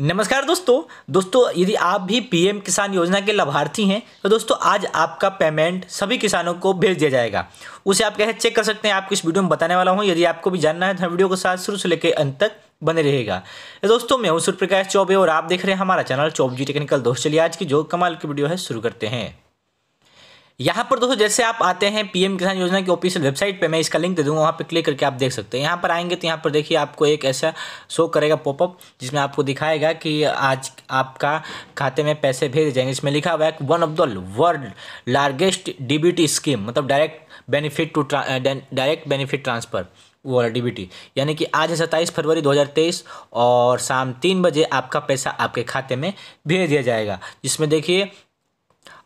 नमस्कार दोस्तों दोस्तों यदि आप भी पीएम किसान योजना के लाभार्थी हैं तो दोस्तों आज आपका पेमेंट सभी किसानों को भेज दिया जाएगा उसे आप कैसे चेक कर सकते हैं आपको इस वीडियो में बताने वाला हूं यदि आपको भी जानना है तो वीडियो के साथ शुरू से लेकर अंत तक बने रहेगा तो दोस्तों मैं हूं सूर्य प्रकाश चौबे और आप देख रहे हैं हमारा चैनल चौब जी टेक्निकल दोस्त चलिए आज की जो कमाल की वीडियो है शुरू करते हैं यहाँ पर दोस्तों जैसे आप आते हैं पीएम किसान योजना की ऑफिशियल वेबसाइट पे मैं इसका लिंक दे दूँगा वहाँ पे क्लिक करके आप देख सकते हैं यहाँ पर आएंगे तो यहाँ पर देखिए आपको एक ऐसा शो करेगा पॉपअप जिसमें आपको दिखाएगा कि आज आपका खाते में पैसे भेज जाएंगे इसमें लिखा हुआ है one of the world largest D scheme मतलब direct benefit to direct benefit transfer वो डीबीटी यानी कि आज है सत्ताईस फरवरी 2023 और शाम तीन बजे आपका पैसा आपके खाते में भेज दिया जाएगा जिसमें देखिए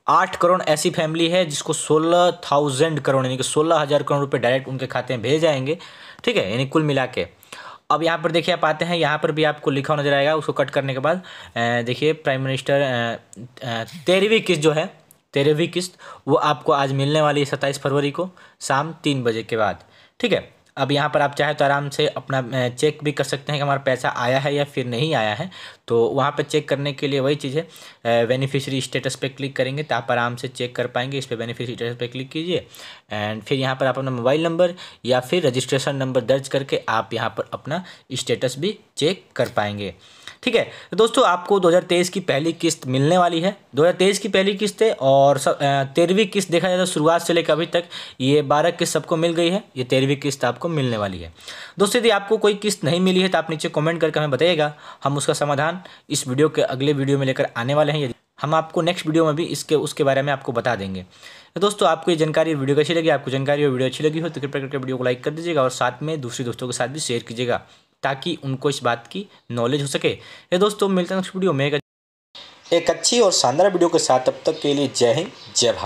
आठ करोड़ ऐसी फैमिली है जिसको सोलह थाउजेंड करोड़ यानी कि सोलह हज़ार करोड़ रुपए डायरेक्ट उनके खाते में भेज जाएंगे ठीक है यानी कुल मिला के अब यहाँ पर देखिए आप आते हैं यहाँ पर भी आपको लिखा नजर आएगा उसको कट करने के बाद देखिए प्राइम मिनिस्टर तेरहवीं किस्त जो है तेरहवीं किस्त वो आपको आज मिलने वाली है सत्ताईस फरवरी को शाम तीन बजे के बाद ठीक है अब यहाँ पर आप चाहे तो आराम से अपना चेक भी कर सकते हैं कि हमारा पैसा आया है या फिर नहीं आया है तो वहाँ पर चेक करने के लिए वही चीज़ है बेनिफिशियरी स्टेटस पे क्लिक करेंगे तो आप आराम से चेक कर पाएंगे इस पर बेनिफिशरी स्टेटस पे क्लिक कीजिए एंड फिर यहाँ पर आप अपना मोबाइल नंबर या फिर रजिस्ट्रेशन नंबर दर्ज करके आप यहाँ पर अपना स्टेटस भी चेक कर पाएंगे ठीक है तो दोस्तों आपको 2023 की पहली किस्त मिलने वाली है 2023 की पहली किस्त है और तेरहवीं किस्त देखा जाए तो शुरुआत से लेकर अभी तक ये बारह किस्त सबको मिल गई है ये तेरहवीं किस्त आपको आपको मिलने वाली है दोस्तों यदि आपको कोई किस्त नहीं मिली है तो आप नीचे कॉमेंट करके हमें बताइएगा हम उसका समाधान इस वीडियो के अगले वीडियो में लेकर आने वाले हैं यदि हम आपको नेक्स्ट वीडियो में भी इसके उसके बारे में आपको बता देंगे तो दोस्तों आपको ये जानकारी वीडियो अच्छी लगी आपको जानकारी और वीडियो अच्छी लगी हो तो कृपया करके वीडियो को लाइक कर दीजिएगा और साथ में दूसरे दोस्तों के साथ भी शेयर कीजिएगा ताकि उनको इस बात की नॉलेज हो सके ये तो दोस्तों मिलते हैं नेक्स्ट वीडियो में एक अच्छी और शानदार वीडियो के साथ तब तक के लिए जय हिंद जय भारत